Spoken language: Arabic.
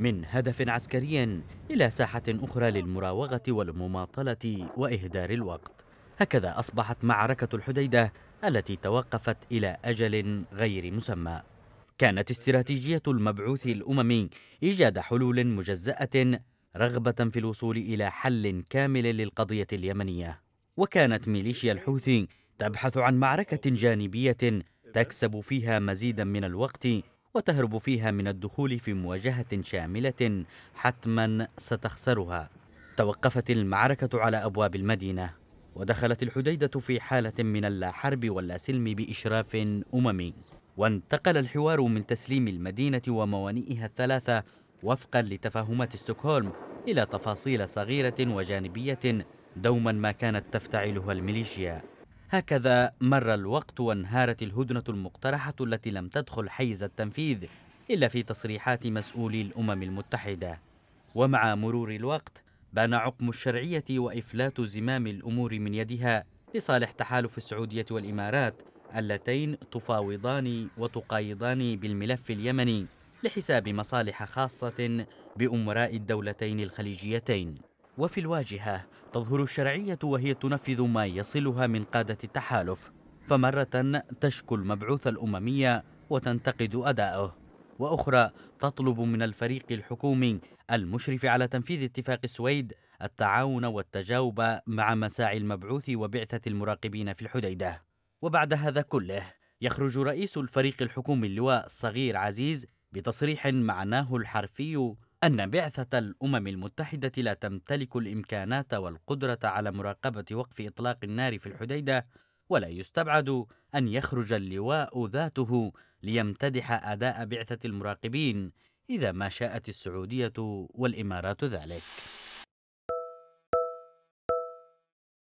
من هدف عسكري إلى ساحة أخرى للمراوغة والمماطلة وإهدار الوقت هكذا أصبحت معركة الحديدة التي توقفت إلى أجل غير مسمى كانت استراتيجية المبعوث الأممي إيجاد حلول مجزأة رغبة في الوصول إلى حل كامل للقضية اليمنية وكانت ميليشيا الحوثي تبحث عن معركة جانبية تكسب فيها مزيدا من الوقت وتهرب فيها من الدخول في مواجهة شاملة حتما ستخسرها توقفت المعركة على أبواب المدينة ودخلت الحديدة في حالة من اللا حرب واللا سلم بإشراف أممي وانتقل الحوار من تسليم المدينة وموانئها الثلاثة وفقا لتفاهمات ستوكهولم إلى تفاصيل صغيرة وجانبية دوما ما كانت تفتعلها الميليشيا هكذا مر الوقت وانهارت الهدنة المقترحة التي لم تدخل حيز التنفيذ إلا في تصريحات مسؤولي الأمم المتحدة ومع مرور الوقت بان عقم الشرعية وإفلات زمام الأمور من يدها لصالح تحالف السعودية والإمارات اللتين تفاوضان وتقايضان بالملف اليمني لحساب مصالح خاصة بأمراء الدولتين الخليجيتين وفي الواجهة تظهر الشرعية وهي تنفذ ما يصلها من قادة التحالف فمرة تشكو المبعوث الأممية وتنتقد أداؤه وأخرى تطلب من الفريق الحكومي المشرف على تنفيذ اتفاق السويد التعاون والتجاوب مع مساعي المبعوث وبعثة المراقبين في الحديدة وبعد هذا كله يخرج رئيس الفريق الحكومي اللواء الصغير عزيز بتصريح معناه الحرفي أن بعثة الأمم المتحدة لا تمتلك الإمكانات والقدرة على مراقبة وقف إطلاق النار في الحديدة ولا يستبعد أن يخرج اللواء ذاته ليمتدح أداء بعثة المراقبين إذا ما شاءت السعودية والإمارات ذلك